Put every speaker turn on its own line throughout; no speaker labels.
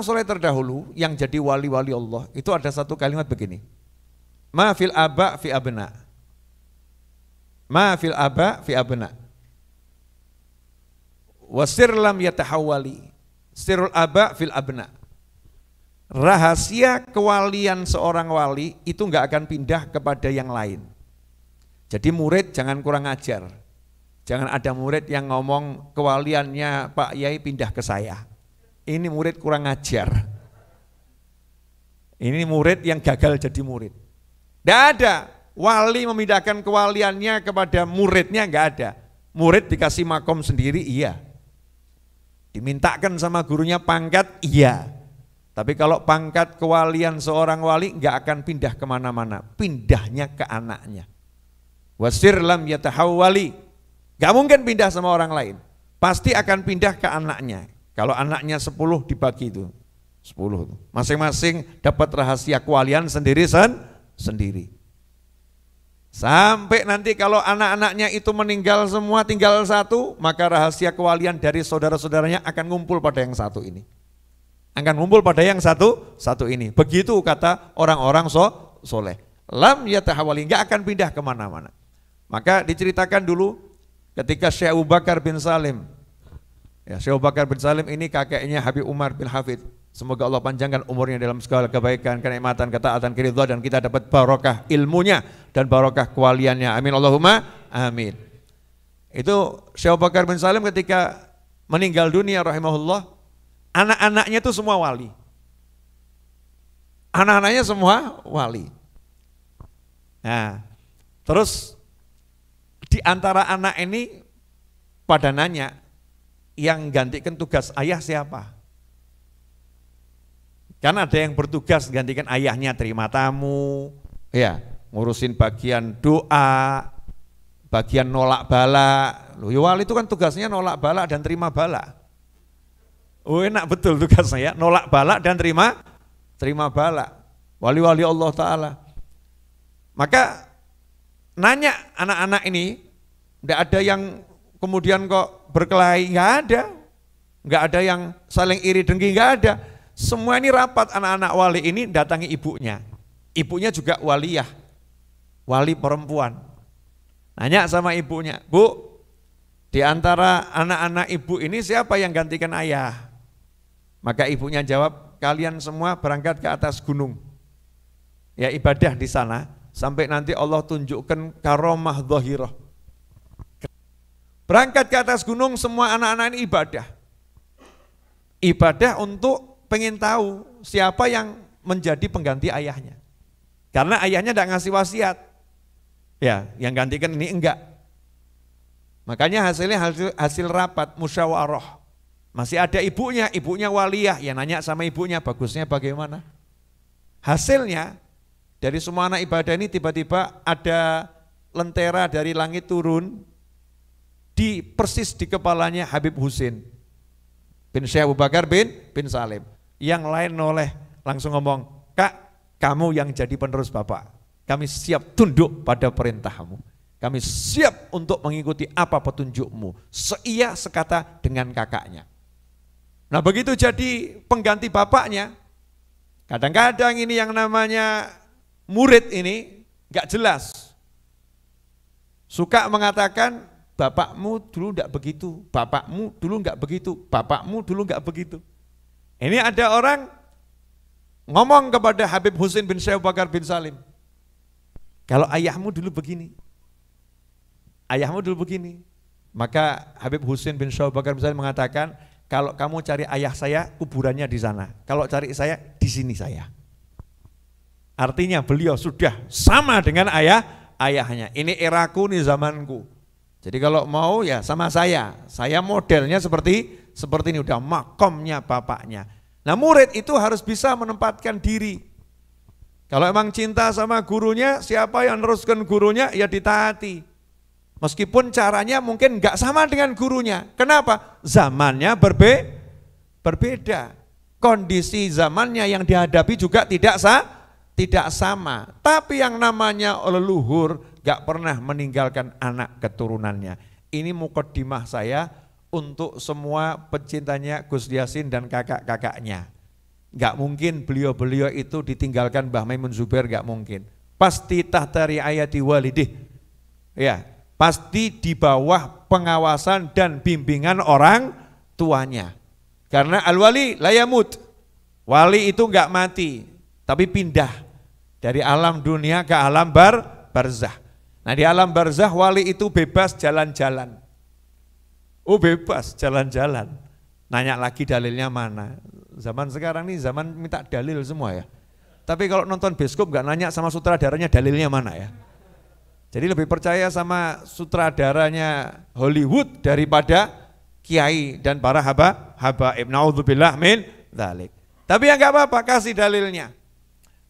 orang soleh terdahulu yang jadi wali-wali Allah itu ada satu kalimat begini. Ma fil aba fi abna. Ma fil aba fi abna. Wasir lam yatahawali. Sirul aba fil abna. Rahasia kewalian seorang wali itu nggak akan pindah kepada yang lain. Jadi murid jangan kurang ajar. Jangan ada murid yang ngomong kewaliannya Pak Yai pindah ke saya ini murid kurang ajar. Ini murid yang gagal jadi murid. Tidak ada. Wali memindahkan kewaliannya kepada muridnya nggak ada. Murid dikasih makom sendiri, iya. Dimintakan sama gurunya pangkat, iya. Tapi kalau pangkat kewalian seorang wali nggak akan pindah kemana-mana. Pindahnya ke anaknya. Wasir lam yatahawwali. Gak mungkin pindah sama orang lain. Pasti akan pindah ke anaknya kalau anaknya 10 dibagi itu, 10. Masing-masing dapat rahasia kualian sendiri sen sendiri. Sampai nanti kalau anak-anaknya itu meninggal semua tinggal satu, maka rahasia kualian dari saudara-saudaranya akan ngumpul pada yang satu ini. Akan ngumpul pada yang satu, satu ini. Begitu kata orang-orang so, soleh. Lam yatahawali, nggak akan pindah kemana-mana. Maka diceritakan dulu ketika Syekh Abu Bakar bin Salim Ya, Syekh Bakar bin Salim ini kakeknya Habib Umar bin Hafid. Semoga Allah panjangkan umurnya dalam segala kebaikan, kenikmatan, ketaatan, keridhaan dan kita dapat barokah ilmunya dan barokah kewaliannya. Amin Allahumma amin. Itu Syekh Abu Bakar bin Salim ketika meninggal dunia rahimahullah, anak-anaknya itu semua wali. Anak-anaknya semua wali. Nah, terus di antara anak ini pada nanya, yang gantikan tugas ayah siapa? Kan ada yang bertugas gantikan ayahnya terima tamu, ya, ngurusin bagian doa, bagian nolak bala. Ya wali itu kan tugasnya nolak bala dan terima bala. Oh, enak betul tugasnya ya, nolak bala dan terima terima bala. Wali-wali Allah taala. Maka nanya anak-anak ini, tidak ada yang kemudian kok berkelahi, nggak ada. Nggak ada yang saling iri dengki, nggak ada. Semua ini rapat anak-anak wali ini datangi ibunya. Ibunya juga waliyah, wali perempuan. Nanya sama ibunya, Bu, di antara anak-anak ibu ini siapa yang gantikan ayah? Maka ibunya jawab, kalian semua berangkat ke atas gunung. Ya ibadah di sana, sampai nanti Allah tunjukkan karomah dhohiroh, Berangkat ke atas gunung semua anak-anak ini ibadah. Ibadah untuk pengen tahu siapa yang menjadi pengganti ayahnya. Karena ayahnya tidak ngasih wasiat. Ya, yang gantikan ini enggak. Makanya hasilnya hasil, hasil rapat, musyawarah. Masih ada ibunya, ibunya waliyah. Ya nanya sama ibunya, bagusnya bagaimana. Hasilnya, dari semua anak ibadah ini tiba-tiba ada lentera dari langit turun, di persis di kepalanya Habib Husin bin Syekh Abu Bakar bin bin Salim. Yang lain noleh langsung ngomong, "Kak, kamu yang jadi penerus Bapak. Kami siap tunduk pada perintahmu. Kami siap untuk mengikuti apa petunjukmu." Seia sekata dengan kakaknya. Nah, begitu jadi pengganti bapaknya, kadang-kadang ini yang namanya murid ini gak jelas. Suka mengatakan bapakmu dulu enggak begitu, bapakmu dulu enggak begitu, bapakmu dulu enggak begitu. Ini ada orang ngomong kepada Habib Husin bin Syekh Bakar bin Salim. Kalau ayahmu dulu begini, ayahmu dulu begini, maka Habib Husin bin Syekh Bakar bin Salim mengatakan, kalau kamu cari ayah saya, kuburannya di sana. Kalau cari saya, di sini saya. Artinya beliau sudah sama dengan ayah ayahnya. Ini eraku, ini zamanku. Jadi kalau mau ya sama saya, saya modelnya seperti seperti ini udah makomnya bapaknya. Nah murid itu harus bisa menempatkan diri. Kalau emang cinta sama gurunya, siapa yang teruskan gurunya ya ditaati. Meskipun caranya mungkin nggak sama dengan gurunya. Kenapa? Zamannya berbe berbeda. Kondisi zamannya yang dihadapi juga tidak sah, tidak sama. Tapi yang namanya leluhur, gak pernah meninggalkan anak keturunannya. Ini mukodimah saya untuk semua pecintanya Gus Yasin dan kakak-kakaknya. Gak mungkin beliau-beliau itu ditinggalkan Mbah Maimun Zubair, gak mungkin. Pasti tahtari ayati walidih. Ya, pasti di bawah pengawasan dan bimbingan orang tuanya. Karena al-wali layamut. Wali itu gak mati, tapi pindah dari alam dunia ke alam bar barzah. Nah di alam barzah wali itu bebas jalan-jalan. Oh bebas jalan-jalan. Nanya lagi dalilnya mana. Zaman sekarang nih zaman minta dalil semua ya. Tapi kalau nonton biskup nggak nanya sama sutradaranya dalilnya mana ya. Jadi lebih percaya sama sutradaranya Hollywood daripada kiai dan para haba haba ibn Naudzubillah min dalik. Tapi yang nggak apa-apa kasih dalilnya.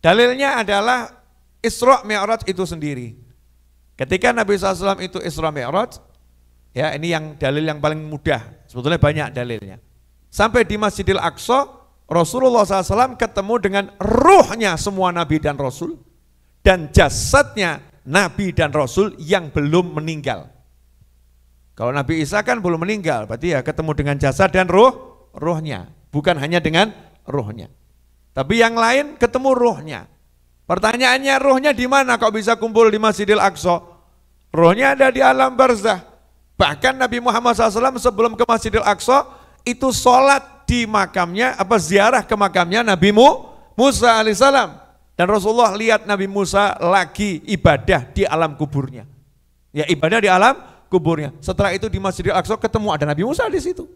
Dalilnya adalah Isra Mi'raj itu sendiri. Ketika Nabi SAW itu Isra Mi'raj, ya ini yang dalil yang paling mudah, sebetulnya banyak dalilnya. Sampai di Masjidil Aqsa, Rasulullah SAW ketemu dengan ruhnya semua Nabi dan Rasul, dan jasadnya Nabi dan Rasul yang belum meninggal. Kalau Nabi Isa kan belum meninggal, berarti ya ketemu dengan jasad dan ruh, ruhnya. Bukan hanya dengan ruhnya. Tapi yang lain ketemu ruhnya. Pertanyaannya ruhnya di mana kok bisa kumpul di Masjidil Aqsa? Rohnya ada di alam barzah. Bahkan Nabi Muhammad SAW sebelum ke Masjidil Aqsa itu sholat di makamnya, apa ziarah ke makamnya Nabi Musa alaihissalam. Dan Rasulullah lihat Nabi Musa lagi ibadah di alam kuburnya. Ya ibadah di alam kuburnya. Setelah itu di Masjidil Aqsa ketemu ada Nabi Musa di situ.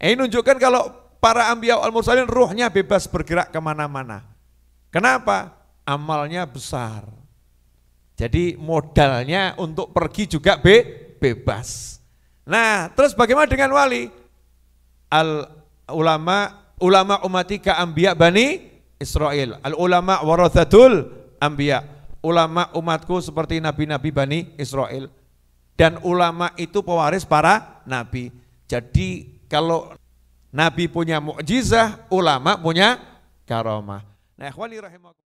Ini menunjukkan kalau para ambiya al mursalin ruhnya bebas bergerak kemana-mana. Kenapa? Amalnya besar. Jadi modalnya untuk pergi juga be, bebas. Nah, terus bagaimana dengan wali? Al ulama ulama umatika anbiya bani Israel. Al ulama warathatul anbiya. Ulama umatku seperti nabi-nabi bani Israel. Dan ulama itu pewaris para nabi. Jadi kalau nabi punya mukjizah, ulama punya karomah. Nah, wali rahimah.